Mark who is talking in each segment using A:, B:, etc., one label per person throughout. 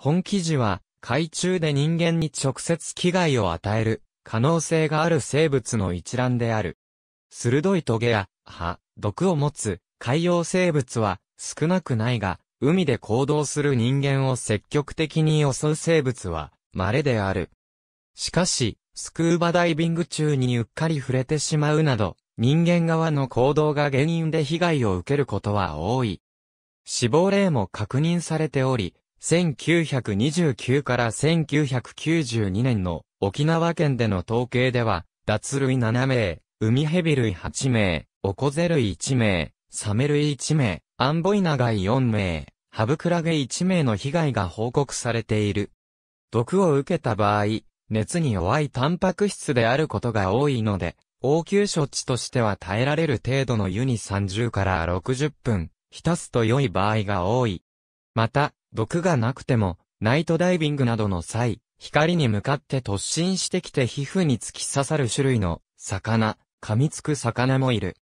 A: 本記事は、海中で人間に直接危害を与える可能性がある生物の一覧である。鋭い棘や歯、毒を持つ海洋生物は少なくないが、海で行動する人間を積極的に襲う生物は稀である。しかし、スクーバダイビング中にうっかり触れてしまうなど、人間側の行動が原因で被害を受けることは多い。死亡例も確認されており、1929から1992年の沖縄県での統計では、脱類7名、海蛇類8名、オコゼ類1名、サメ類1名、アンボイナガイ4名、ハブクラゲ1名の被害が報告されている。毒を受けた場合、熱に弱いタンパク質であることが多いので、応急処置としては耐えられる程度の湯に30から60分、浸すと良い場合が多い。また、毒がなくても、ナイトダイビングなどの際、光に向かって突進してきて皮膚に突き刺さる種類の魚、噛みつく魚もいる。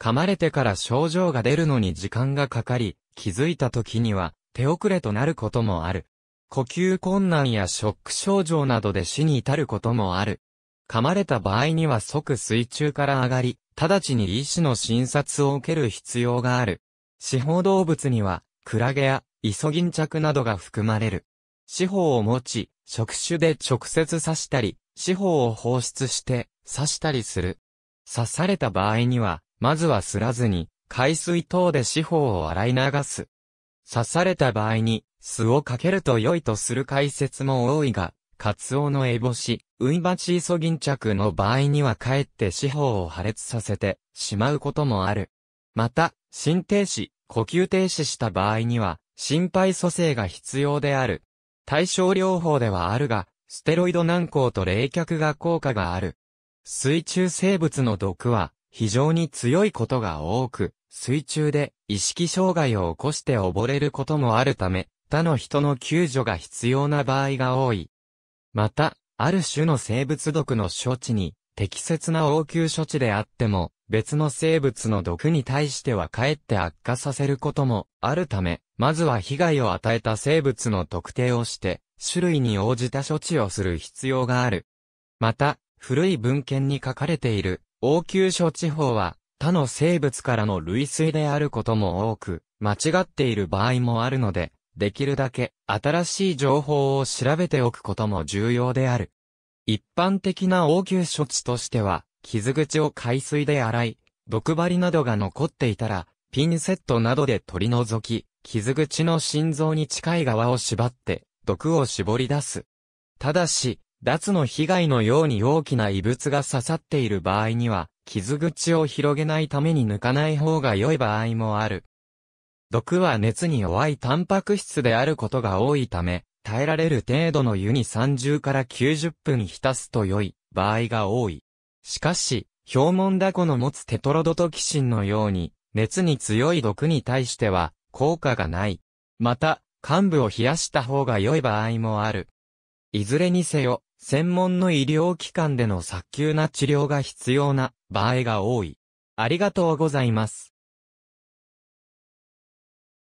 A: 噛まれてから症状が出るのに時間がかかり、気づいた時には手遅れとなることもある。呼吸困難やショック症状などで死に至ることもある。噛まれた場合には即水中から上がり、直ちに医師の診察を受ける必要がある。死法動物には、クラゲやイソギンチャクなどが含まれる。四方を持ち、触手で直接刺したり、四方を放出して刺したりする。刺された場合には、まずはすらずに、海水等で四方を洗い流す。刺された場合に、酢をかけると良いとする解説も多いが、カツオのエボシ、ウイバチイソギンチャクの場合にはかえって四方を破裂させてしまうこともある。また、心停止、呼吸停止した場合には、心肺蘇生が必要である。対症療法ではあるが、ステロイド軟膏と冷却が効果がある。水中生物の毒は非常に強いことが多く、水中で意識障害を起こして溺れることもあるため、他の人の救助が必要な場合が多い。また、ある種の生物毒の処置に適切な応急処置であっても、別の生物の毒に対してはかえって悪化させることもあるため、まずは被害を与えた生物の特定をして、種類に応じた処置をする必要がある。また、古い文献に書かれている応急処置法は、他の生物からの類推であることも多く、間違っている場合もあるので、できるだけ新しい情報を調べておくことも重要である。一般的な応急処置としては、傷口を海水で洗い、毒針などが残っていたら、ピンセットなどで取り除き、傷口の心臓に近い側を縛って、毒を絞り出す。ただし、脱の被害のように大きな異物が刺さっている場合には、傷口を広げないために抜かない方が良い場合もある。毒は熱に弱いタンパク質であることが多いため、耐えられる程度の湯に30から90分浸すと良い場合が多い。しかし、表門ダコの持つテトロドトキシンのように、熱に強い毒に対しては、効果がない。また、患部を冷やした方が良い場合もある。いずれにせよ、専門の医療機関での早急な治療が必要な場合が多い。ありがとうございます。